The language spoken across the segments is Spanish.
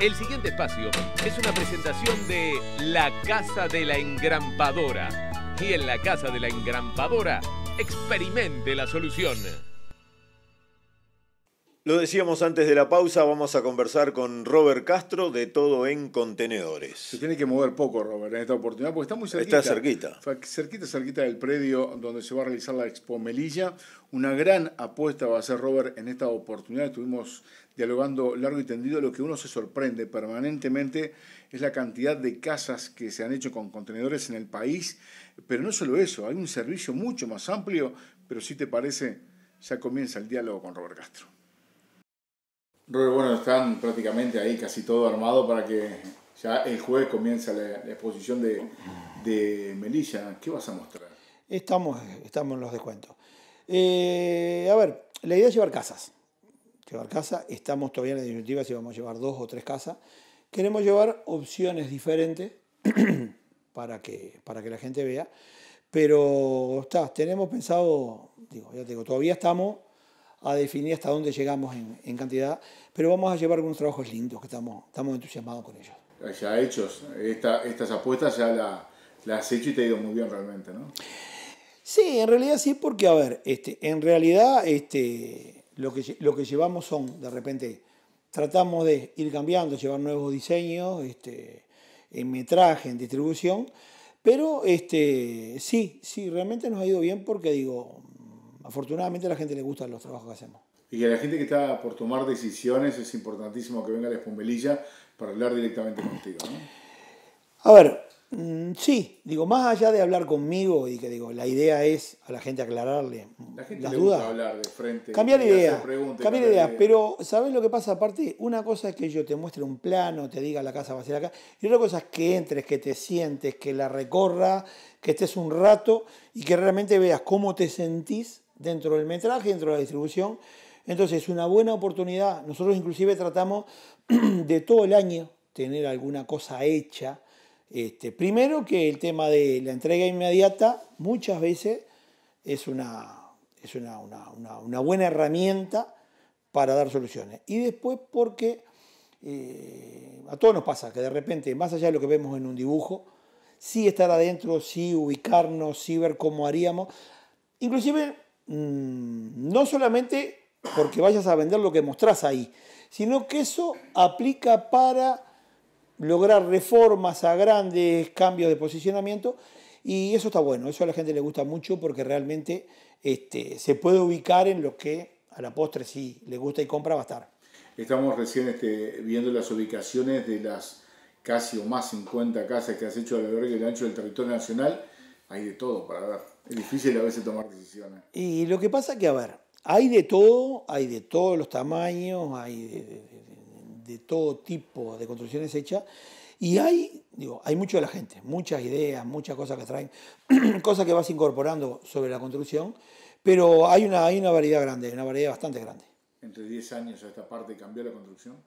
El siguiente espacio es una presentación de La Casa de la Engrampadora. Y en la Casa de la Engrampadora, experimente la solución. Lo decíamos antes de la pausa, vamos a conversar con Robert Castro de Todo en Contenedores. Se tiene que mover poco, Robert, en esta oportunidad, porque está muy cerquita. Está cerquita. Cerquita, cerquita del predio donde se va a realizar la Expo Melilla. Una gran apuesta va a ser Robert en esta oportunidad. Estuvimos dialogando largo y tendido. Lo que uno se sorprende permanentemente es la cantidad de casas que se han hecho con contenedores en el país. Pero no solo eso, hay un servicio mucho más amplio, pero si te parece, ya comienza el diálogo con Robert Castro bueno, están prácticamente ahí casi todo armado para que ya el jueves comience la, exposición de, Melilla. ¿Qué vas a mostrar? Estamos, estamos en los descuentos. Eh, a ver, la idea es llevar casas. Llevar casas, estamos todavía en la disyuntiva si vamos a llevar dos o tres casas. Queremos llevar opciones diferentes para, que, para que la gente vea. Pero está, tenemos pensado, digo, ya todavía estamos a definir hasta dónde llegamos en, cantidad, pero vamos a llevar algunos trabajos lindos que estamos, estamos entusiasmados con ellos. Ya hechos, estas apuestas ya las has hecho y te ha ido muy bien realmente, ¿no? Sí, en realidad sí, porque a ver, este, en realidad este, lo, que, lo que llevamos son, de repente, tratamos de ir cambiando, llevar nuevos diseños este, en metraje, en distribución, pero este, sí, sí, realmente nos ha ido bien porque digo, afortunadamente a la gente le gustan los trabajos que hacemos. Y a la gente que está por tomar decisiones es importantísimo que venga a la espumelilla para hablar directamente contigo. A ver, mm, sí, digo, más allá de hablar conmigo y que digo, la idea es a la gente aclararle la gente las le Gusta hablar de frente. Cambiar idea. Cambiar ideas. Pero, ¿sabes lo que pasa? Aparte, una cosa es que yo te muestre un plano, te diga la casa va a ser acá. Y otra cosa es que entres, que te sientes, que la recorra, que estés un rato y que realmente veas cómo te sentís dentro del metraje, dentro de la distribución. Entonces, es una buena oportunidad. Nosotros inclusive tratamos de todo el año tener alguna cosa hecha. Este, primero que el tema de la entrega inmediata muchas veces es una, es una, buena herramienta para dar soluciones. Y después porque eh, a todos nos pasa que de repente, más allá de lo que vemos en un dibujo, sí estar adentro, sí ubicarnos, sí ver cómo haríamos. Inclusive Mm, no solamente porque vayas a vender lo que mostrás ahí, sino que eso aplica para lograr reformas a grandes cambios de posicionamiento y eso está bueno, eso a la gente le gusta mucho porque realmente este, se puede ubicar en lo que a la postre sí le gusta y compra va a estar. Estamos recién este, viendo las ubicaciones de las casi o más 50 casas que has hecho a lo largo y ancho del territorio nacional, hay de todo para ver. Es difícil a veces tomar decisiones. Y lo que pasa es que, a ver, hay de todo, hay de todos los tamaños, hay de, todo tipo de construcciones hechas. Y hay, digo, hay mucho de la gente, muchas ideas, muchas cosas que traen, cosas que vas incorporando sobre la construcción, pero hay una, hay una variedad grande, una variedad bastante grande. ¿Entre 10 años a esta parte cambió la construcción?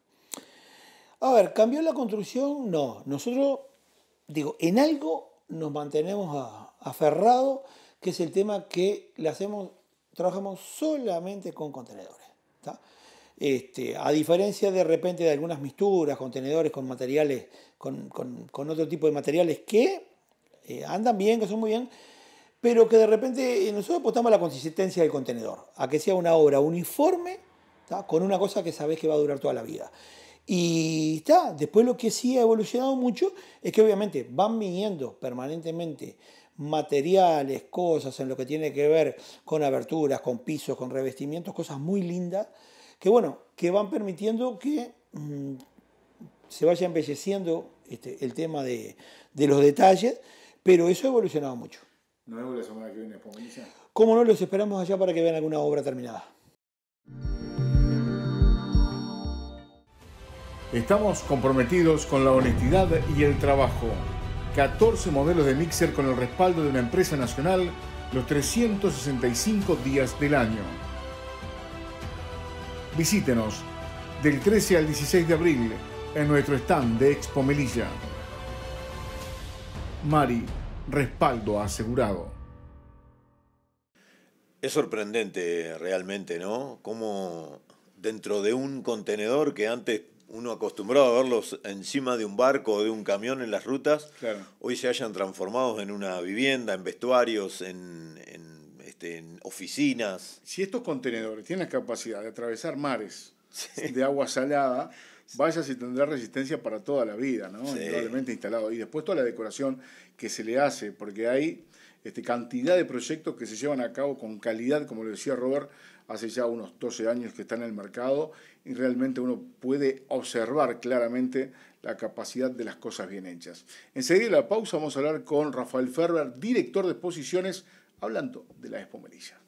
A ver, ¿cambió la construcción? No. Nosotros, digo, en algo nos mantenemos aferrados que es el tema que le hacemos, trabajamos solamente con contenedores. Este, a diferencia de repente de algunas misturas, contenedores con materiales, con, otro tipo de materiales que eh, andan bien, que son muy bien, pero que de repente eh, nosotros apostamos a la consistencia del contenedor, a que sea una obra uniforme, con una cosa que sabés que va a durar toda la vida. Y está, después lo que sí ha evolucionado mucho es que obviamente van viniendo permanentemente materiales, cosas en lo que tiene que ver con aberturas, con pisos, con revestimientos, cosas muy lindas, que bueno, que van permitiendo que mm, se vaya embelleciendo este, el tema de, los detalles, pero eso ha evolucionado mucho. ¿No es la semana que viene Como no, los esperamos allá para que vean alguna obra terminada. Estamos comprometidos con la honestidad y el trabajo 14 modelos de mixer con el respaldo de una empresa nacional los 365 días del año. Visítenos del 13 al 16 de abril en nuestro stand de Expo Melilla. Mari, respaldo asegurado. Es sorprendente realmente, ¿no? Como dentro de un contenedor que antes uno acostumbrado a verlos encima de un barco o de un camión en las rutas, hoy se hayan transformado en una vivienda, en vestuarios, en, en, este, oficinas. Si estos contenedores tienen la capacidad de atravesar mares de agua salada, vaya si tendrá resistencia para toda la vida, ¿no? Sí. instalado. Y después toda la decoración que se le hace, porque hay este, cantidad de proyectos que se llevan a cabo con calidad, como lo decía Robert, hace ya unos 12 años que está en el mercado, y realmente uno puede observar claramente la capacidad de las cosas bien hechas. Enseguida la pausa vamos a hablar con Rafael Ferber, director de exposiciones, hablando de la Expo Melilla.